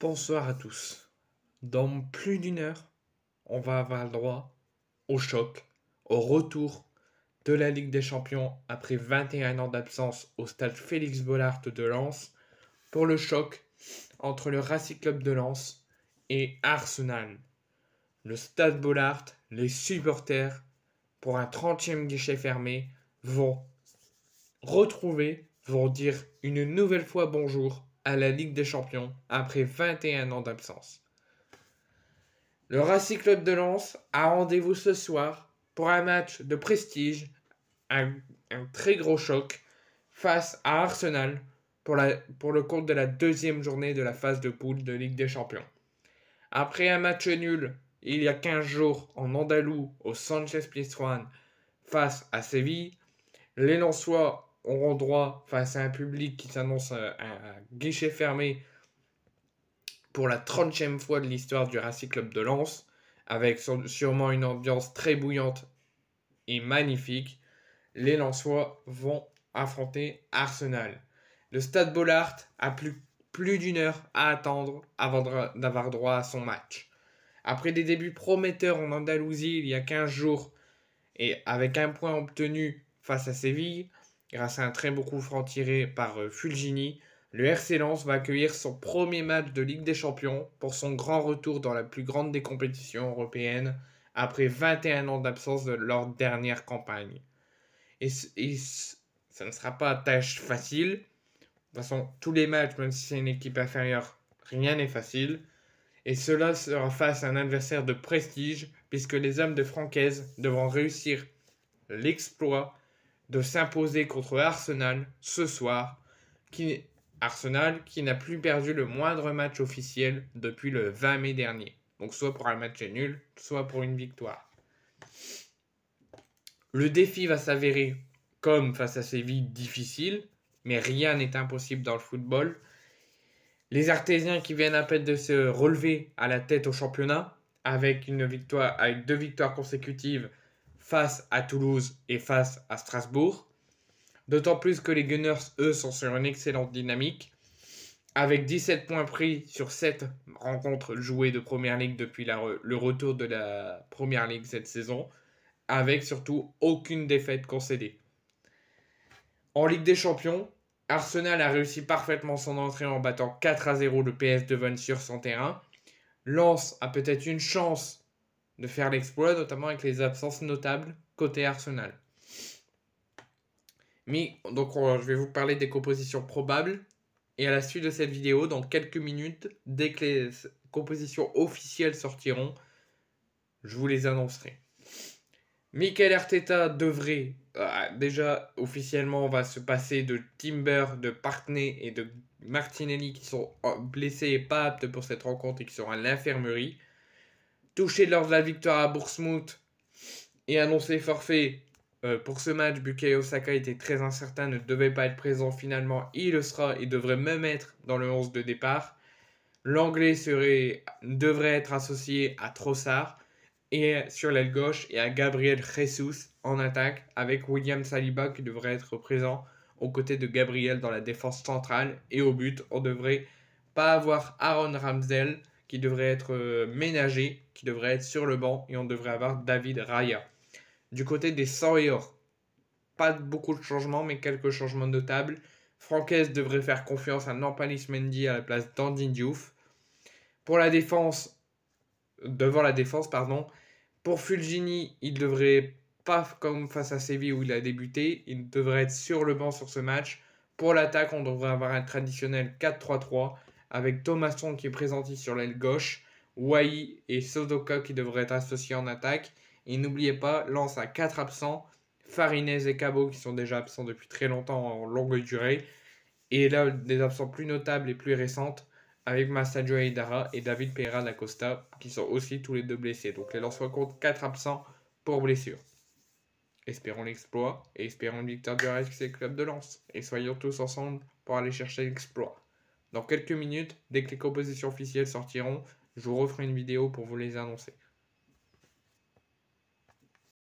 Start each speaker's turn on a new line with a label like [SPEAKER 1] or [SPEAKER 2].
[SPEAKER 1] Bonsoir à tous. Dans plus d'une heure, on va avoir le droit au choc, au retour de la Ligue des Champions après 21 ans d'absence au stade Félix Bollard de Lens pour le choc entre le Racing Club de Lens et Arsenal. Le stade Bollard, les supporters, pour un 30e guichet fermé, vont retrouver, vont dire une nouvelle fois bonjour à la Ligue des Champions après 21 ans d'absence. Le Racing Club de Lens a rendez-vous ce soir pour un match de prestige, un, très gros choc face à Arsenal pour, la, pour le compte de la deuxième journée de la phase de poule de Ligue des Champions. Après un match nul il y a 15 jours en Andalou au Sanchez Pizjuan face à Séville, les Lensois auront droit face à un public qui s'annonce un euh, guichet fermé pour la 30e fois de l'histoire du Racing Club de Lens, avec sûrement une ambiance très bouillante et magnifique. Les Lensois vont affronter Arsenal. Le stade Bollard a plus, plus d'une heure à attendre avant d'avoir droit à son match. Après des débuts prometteurs en Andalousie il y a 15 jours et avec un point obtenu face à Séville, Grâce à un très beau coup franc tiré par euh, Fulgini, le RC Lens va accueillir son premier match de Ligue des Champions pour son grand retour dans la plus grande des compétitions européennes après 21 ans d'absence de leur dernière campagne. Et, ça ne sera pas tâche facile. De toute façon, tous les matchs, même si c'est une équipe inférieure, rien n'est facile. Et cela sera face à un adversaire de prestige, puisque les hommes de Francaise devront réussir l'exploit de s'imposer contre Arsenal ce soir, qui, Arsenal qui n'a plus perdu le moindre match officiel depuis le 20 mai dernier. Donc soit pour un match nul, soit pour une victoire. Le défi va s'avérer, comme face à ces vies difficiles, mais rien n'est impossible dans le football. Les Artésiens qui viennent à peine de se relever à la tête au championnat, avec, une victoire, avec deux victoires consécutives face à Toulouse et face à Strasbourg. D'autant plus que les Gunners, eux, sont sur une excellente dynamique. Avec 17 points pris sur 7 rencontres jouées de Première Ligue depuis le retour de la Première Ligue cette saison, avec surtout aucune défaite concédée. En Ligue des Champions, Arsenal a réussi parfaitement son entrée en battant 4 à 0 le PS de Vannes sur son terrain. Lens a peut-être une chance de faire l'exploit, notamment avec les absences notables côté Arsenal. Mais donc je vais vous parler des compositions probables. Et à la suite de cette vidéo, dans quelques minutes, dès que les compositions officielles sortiront, je vous les annoncerai. Michael Arteta devrait euh, déjà officiellement on va se passer de Timber, de Partney et de Martinelli qui sont euh, blessés et pas aptes pour cette rencontre et qui sont à l'infirmerie touché lors de la victoire à Boursemouth et annoncé forfait euh, pour ce match, Bukayo Osaka était très incertain, ne devait pas être présent finalement, il le sera et devrait même être dans le 11 de départ. L'anglais devrait être associé à Trossard et sur l'aile gauche et à Gabriel Jesus en attaque avec William Saliba qui devrait être présent aux côtés de Gabriel dans la défense centrale et au but on devrait pas avoir Aaron Ramsdale qui devrait être euh, ménagé, qui devrait être sur le banc et on devrait avoir David Raya. Du côté des Sawyers, pas beaucoup de changements, mais quelques changements notables. Franquez devrait faire confiance à Nampalis Mendy à la place d'Andin Diouf. Pour la défense, devant la défense, pardon, pour Fulgini, il devrait pas comme face à Séville où il a débuté, il devrait être sur le banc sur ce match. Pour l'attaque, on devrait avoir un traditionnel 4-3-3 avec Thomasson qui est présenté sur l'aile gauche, Wai et Sodoka qui devraient être associés en attaque. Et n'oubliez pas, Lance à 4 absents, Farinez et Cabo qui sont déjà absents depuis très longtemps en longue durée. Et là, des absents plus notables et plus récentes avec Massadio Aidara et David Pereira da qui sont aussi tous les deux blessés. Donc les Lens comptent 4 absents pour blessure. Espérons l'exploit et espérons une victoire du RFC Club de lance Et soyons tous ensemble pour aller chercher l'exploit. Dans quelques minutes, dès que les compositions officielles sortiront, je vous referai une vidéo pour vous les annoncer.